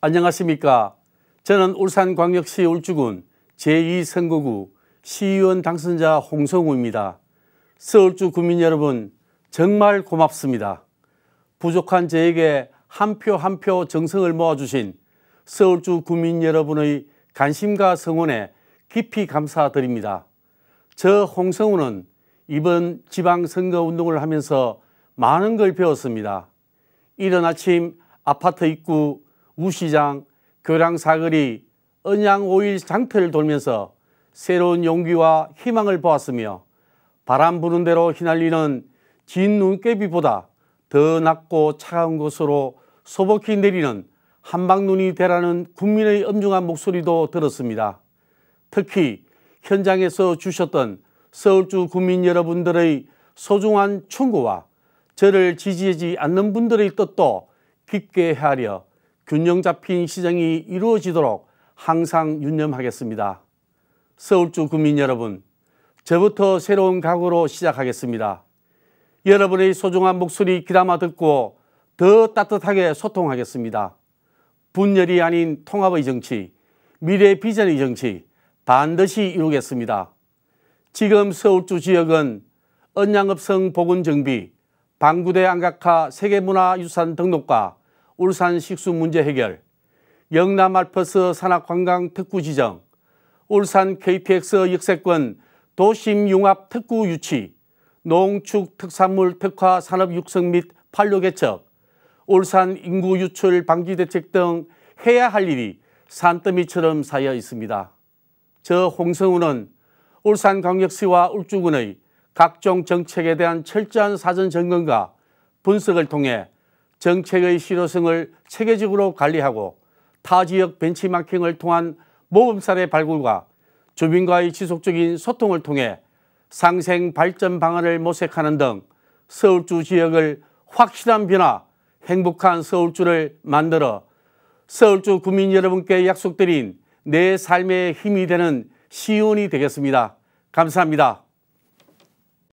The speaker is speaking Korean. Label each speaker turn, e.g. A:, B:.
A: 안녕하십니까. 저는 울산광역시 울주군 제2선거구 시의원 당선자 홍성우입니다. 서울주 국민 여러분 정말 고맙습니다. 부족한 저에게 한 표 한 표 정성을 모아주신 서울주 국민 여러분의 관심과 성원에 깊이 감사드립니다. 저 홍성우는 이번 지방선거 운동을 하면서 많은 걸 배웠습니다. 이른 아침 아파트 입구 우시장, 교량사거리, 언양오일 장터를 돌면서 새로운 용기와 희망을 보았으며 바람 부는 대로 휘날리는 진 눈깨비보다 더 낮고 차가운 곳으로 소복히 내리는 한방눈이 되라는 국민의 엄중한 목소리도 들었습니다. 특히 현장에서 주셨던 서울주 국민 여러분들의 소중한 충고와 저를 지지하지 않는 분들의 뜻도 깊게 헤아려 균형 잡힌 시장이 이루어지도록 항상 유념하겠습니다. 서울주 국민 여러분, 저부터 새로운 각오로 시작하겠습니다. 여러분의 소중한 목소리 귀담아 듣고 더 따뜻하게 소통하겠습니다. 분열이 아닌 통합의 정치, 미래 비전의 정치 반드시 이루겠습니다. 지금 서울주 지역은 언양읍성 보건정비, 방구대 안각화 세계문화유산 등록과 울산 식수 문제 해결, 영남 알프스 산악관광 특구 지정, 울산 KPX 역세권 도심 융합 특구 유치, 농축 특산물 특화 산업 육성 및 판로 개척, 울산 인구 유출 방지 대책 등 해야 할 일이 산더미처럼 쌓여 있습니다. 저 홍성우는 울산광역시와 울주군의 각종 정책에 대한 철저한 사전 점검과 분석을 통해 정책의 실효성을 체계적으로 관리하고 타 지역 벤치마킹을 통한 모범사례 발굴과 주민과의 지속적인 소통을 통해 상생 발전 방안을 모색하는 등 서울주 지역을 확실한 변화, 행복한 서울주를 만들어 서울주 국민 여러분께 약속드린 내 삶의 힘이 되는 시운이 되겠습니다. 감사합니다.